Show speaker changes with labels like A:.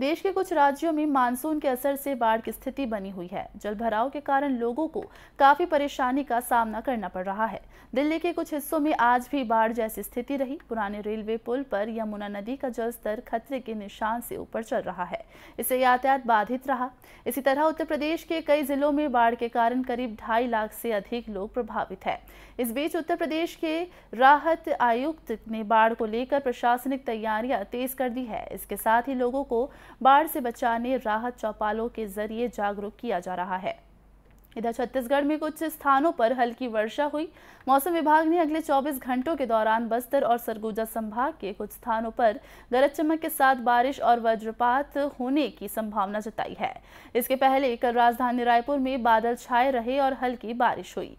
A: देश के कुछ राज्यों में मानसून के असर से बाढ़ की स्थिति बनी हुई है जलभराव के कारण लोगों को काफी परेशानी का सामना करना पड़ रहा है दिल्ली के कुछ हिस्सों में आज भी बाढ़ जैसी स्थिति रही पुराने रेलवे पुल पर यमुना नदी का जलस्तर खतरे के निशान से ऊपर चल रहा है इससे यातायात बाधित रहा इसी तरह उत्तर प्रदेश के कई जिलों में बाढ़ के कारण करीब ढाई लाख से अधिक लोग प्रभावित हैं इस बीच उत्तर प्रदेश के राहत आयुक्त ने बाढ़ को लेकर प्रशासनिक तैयारियां तेज कर दी है इसके साथ ही लोगों को बाढ़ से बचाने राहत चौपालों के जरिए जागरूक किया जा रहा है इधर छत्तीसगढ़ में कुछ स्थानों पर हल्की वर्षा हुई मौसम विभाग ने अगले 24 घंटों के दौरान बस्तर और सरगुजा संभाग के कुछ स्थानों पर गरज चमक के साथ बारिश और वज्रपात होने की संभावना जताई है इसके पहले कल राजधानी रायपुर में बादल छाए रहे और हल्की बारिश हुई